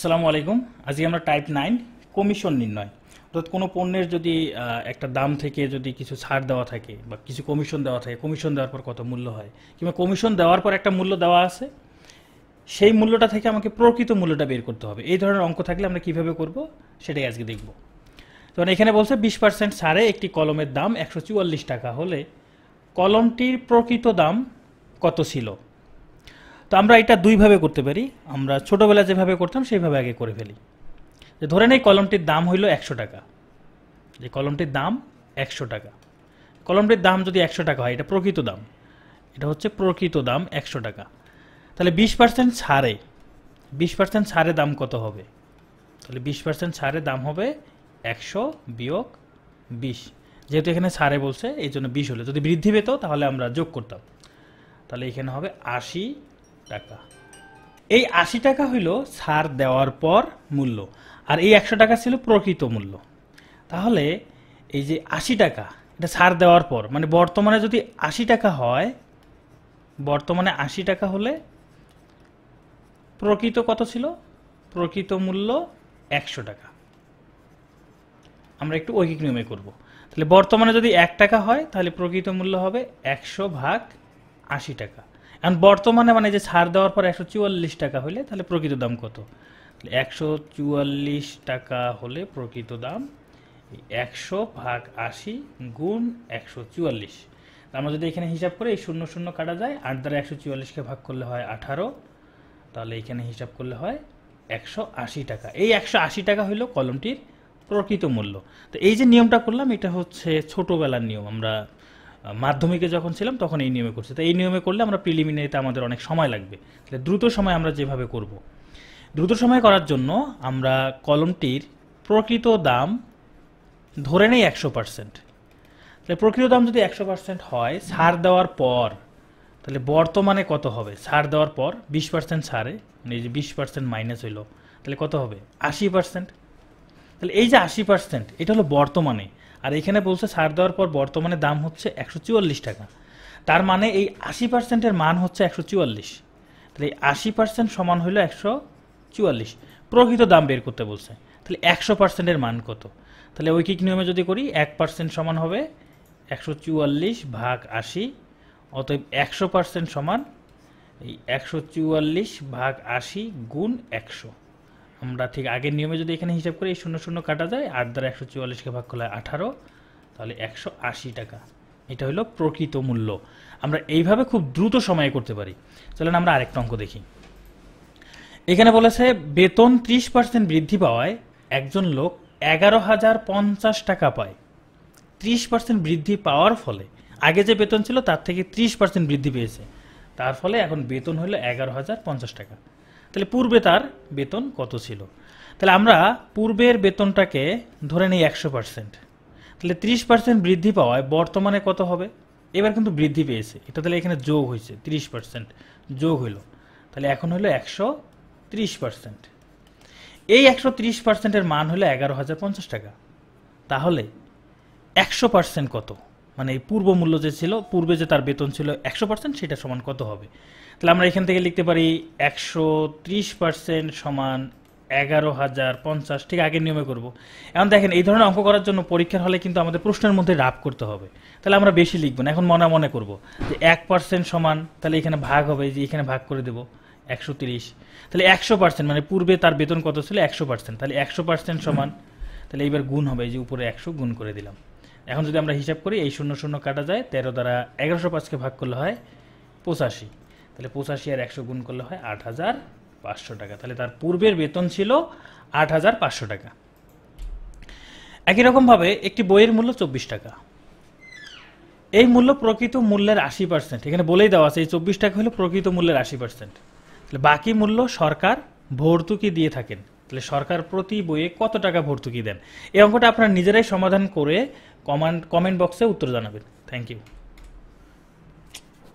আসসালামু আলাইকুম আজকে আমরা টাইপ নাইন কমিশন নির্ণয় অর্থাৎ কোনো পণ্যের যদি একটা দাম থেকে যদি কিছু ছাড় দেওয়া থাকে বা কিছু কমিশন দেওয়া থাকে কমিশন দেওয়ার পর কত মূল্য হয় কিংবা কমিশন দেওয়ার পর একটা মূল্য দেওয়া আছে সেই মূল্যটা থেকে আমাকে প্রকৃত মূল্যটা বের করতে হবে এই ধরনের অঙ্ক থাকলে আমরা কীভাবে করব সেটাই আজকে দেখব তখন এখানে বলছে বিশ পার্সেন্ট ছাড়ে একটি কলমের দাম একশো টাকা হলে কলমটির প্রকৃত দাম কত ছিল তো আমরা এটা দুইভাবে করতে পারি আমরা ছোটোবেলা যেভাবে করতাম সেইভাবে আগে করে ফেলি যে ধরে নেই কলমটির দাম হইল একশো টাকা যে কলমটির দাম একশো টাকা কলমটির দাম যদি একশো টাকা হয় এটা প্রকৃত দাম এটা হচ্ছে প্রকৃত দাম একশো টাকা তাহলে বিশ পার্সেন্ট ছাড়ে বিশ পার্সেন্ট ছাড়ে দাম কত হবে তাহলে বিশ পার্সেন্ট ছাড়ে দাম হবে একশো বিয়োগ বিশ যেহেতু এখানে ছাড়ে বলছে এই জন্য বিশ হলে যদি বৃদ্ধি পেত তাহলে আমরা যোগ করতাম তাহলে এখানে হবে আশি টাকা এই আশি টাকা হইল সার দেওয়ার পর মূল্য আর এই একশো টাকা ছিল প্রকৃত মূল্য তাহলে এই যে আশি টাকা এটা সার দেওয়ার পর মানে বর্তমানে যদি আশি টাকা হয় বর্তমানে আশি টাকা হলে প্রকৃত কত ছিল প্রকৃত মূল্য একশো টাকা আমরা একটু ঐকিক নিয়মে করব তাহলে বর্তমানে যদি এক টাকা হয় তাহলে প্রকৃত মূল্য হবে একশো ভাগ আশি টাকা এখন বর্তমানে মানে যে ছাড় দেওয়ার পর একশো চুয়াল্লিশ টাকা হলে তাহলে প্রকৃত দাম কত একশো চুয়াল্লিশ টাকা হলে প্রকৃত দাম একশো ভাগ আশি গুণ একশো চুয়াল্লিশ আমরা যদি এখানে হিসাব করে এই শূন্য শূন্য কাটা যায় আট দ্বারা একশো চুয়াল্লিশকে ভাগ করলে হয় আঠারো তাহলে এখানে হিসাব করলে হয় একশো আশি টাকা এই একশো আশি টাকা হলো কলমটির প্রকৃত মূল্য তো এই যে নিয়মটা করলাম এটা হচ্ছে ছোটোবেলার নিয়ম আমরা মাধ্যমিকে যখন ছিলাম তখন এই নিয়মে করছি তো এই নিয়মে করলে আমরা প্রিলিমিনারিতে আমাদের অনেক সময় লাগবে তাহলে দ্রুত সময় আমরা যেভাবে করব দ্রুত সময় করার জন্য আমরা কলমটির প্রকৃত দাম ধরে নেই একশো পার্সেন্ট তাহলে প্রকৃত দাম যদি একশো পার্সেন্ট হয় সার দেওয়ার পর তাহলে বর্তমানে কত হবে সার দেওয়ার পর বিশ পার্সেন্ট সারে মানে এই যে বিশ পার্সেন্ট মাইনাস হইলো তাহলে কত হবে আশি পার্সেন্ট তাহলে এই যে আশি পার্সেন্ট এটা হলো বর্তমানে আর এখানে বলছে ছাড় দেওয়ার পর বর্তমানে দাম হচ্ছে একশো টাকা তার মানে এই আশি পার্সেন্টের মান হচ্ছে একশো চুয়াল্লিশ তাহলে এই আশি পার্সেন্ট সমান হলো একশো চুয়াল্লিশ প্রকৃত দাম বের করতে বলছে তাহলে একশো পার্সেন্টের মান কত তাহলে ঐকিক নিয়মে যদি করি এক পার্সেন্ট সমান হবে একশো চুয়াল্লিশ ভাগ আশি অতএব একশো পার্সেন্ট সমান এই একশো চুয়াল্লিশ ভাগ আশি গুণ একশো আমরা ঠিক আগের নিয়মে যদি এখানে হিসাব করি এই শূন্য শূন্য কাটা যায় আট দ্বারা একশো চুয়াল্লিশকে ভাগ করলে আঠারো তাহলে একশো আশি টাকা এটা হলো প্রকৃত মূল্য আমরা এইভাবে খুব দ্রুত সময়ে করতে পারি চলেন আমরা আরেকটা অঙ্ক দেখি এখানে বলেছে বেতন ত্রিশ পার্সেন্ট বৃদ্ধি পাওয়ায় একজন লোক এগারো হাজার পঞ্চাশ টাকা পায় ত্রিশ পার্সেন্ট বৃদ্ধি পাওয়ার ফলে আগে যে বেতন ছিল তার থেকে ত্রিশ পার্সেন্ট বৃদ্ধি পেয়েছে তার ফলে এখন বেতন হলো এগারো হাজার পঞ্চাশ টাকা তাহলে পূর্বে তার বেতন কত ছিল তাহলে আমরা পূর্বের বেতনটাকে ধরে নিই একশো পার্সেন্ট তাহলে ত্রিশ পার্সেন্ট বৃদ্ধি পাওয়ায় বর্তমানে কত হবে এবার কিন্তু বৃদ্ধি পেয়েছে এটা তাহলে এখানে যোগ হয়েছে ত্রিশ পার্সেন্ট যোগ হইল তাহলে এখন হলো একশো ত্রিশ পার্সেন্ট এই একশো ত্রিশ পার্সেন্টের মান হলো এগারো হাজার পঞ্চাশ টাকা তাহলে একশো পার্সেন্ট কত মানে পূর্ব মূল্য যে ছিল পূর্বে যে তার বেতন ছিল একশো পার্সেন্ট সেটা সমান কত হবে তাহলে আমরা এখান থেকে লিখতে পারি একশো ত্রিশ পার্সেন্ট সমান এগারো হাজার পঞ্চাশ ঠিক আগের নিয়মে করব এখন দেখেন এই ধরনের অঙ্ক করার জন্য পরীক্ষার হলে কিন্তু আমাদের প্রশ্নের মধ্যে রাপ করতে হবে তাহলে আমরা বেশি লিখবো না এখন মনে মনে করব যে এক পার্সেন্ট সমান তাহলে এখানে ভাগ হবে যে এখানে ভাগ করে দেবো একশো তিরিশ তাহলে একশো পার্সেন্ট মানে পূর্বে তার বেতন কত ছিল একশো পার্সেন্ট তাহলে একশো পার্সেন্ট সমান তাহলে এইবার গুণ হবে যে উপরে একশো গুণ করে দিলাম এখন যদি আমরা হিসাব করি এই শূন্য শূন্য কাটা যায় তেরো দ্বারা এগারোশো পাঁচকে ভাগ করলে হয় পঁচাশি তাহলে পঁচাশি আর একশো গুণ করলে হয় আট হাজার পাঁচশো টাকা তাহলে তার পূর্বের বেতন ছিল আট হাজার পাঁচশো টাকা একই রকমভাবে একটি বইয়ের মূল্য চব্বিশ টাকা এই মূল্য প্রকৃত মূল্যের আশি পার্সেন্ট এখানে বলেই দেওয়া আছে এই চব্বিশ টাকা হলো প্রকৃত মূল্যের আশি পার্সেন্ট তাহলে বাকি মূল্য সরকার ভর্তুকি দিয়ে থাকেন তাহলে সরকার প্রতি বইয়ে কত টাকা ভর্তুকি দেন এই অঙ্কটা আপনারা নিজেরাই সমাধান করে কমান্ড কমেন্ট বক্সে উত্তর জানাবেন থ্যাংক ইউ